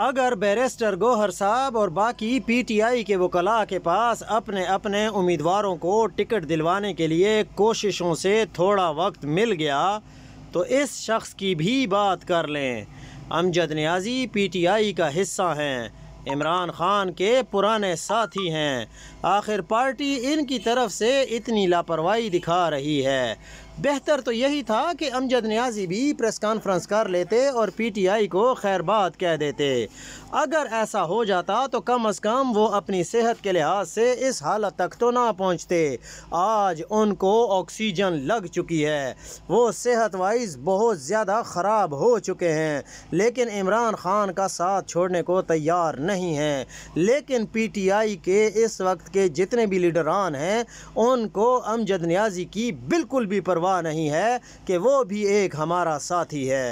अगर बैरिस्टर गोहर साहब और बाकी पीटीआई के वकला के पास अपने अपने उम्मीदवारों को टिकट दिलवाने के लिए कोशिशों से थोड़ा वक्त मिल गया तो इस शख्स की भी बात कर लें अमजद न्याजी पीटीआई का हिस्सा हैं इमरान खान के पुराने साथी हैं आखिर पार्टी इनकी तरफ से इतनी लापरवाही दिखा रही है बेहतर तो यही था कि अमजद न्याजी भी प्रेस कॉन्फ्रेंस कर लेते और पीटीआई को खैरबाद कह देते अगर ऐसा हो जाता तो कम अज़ कम वो अपनी सेहत के लिहाज से इस हालत तक तो ना पहुँचते आज उनको ऑक्सीजन लग चुकी है वो सेहत वाइज बहुत ज़्यादा ख़राब हो चुके हैं लेकिन इमरान खान का साथ छोड़ने को तैयार नहीं है लेकिन आई के इस वक्त के जितने भी लीडरान हैं उनको अमजद न्याजी की बिल्कुल भी परवा परवाह नहीं है कि वो भी एक हमारा साथी है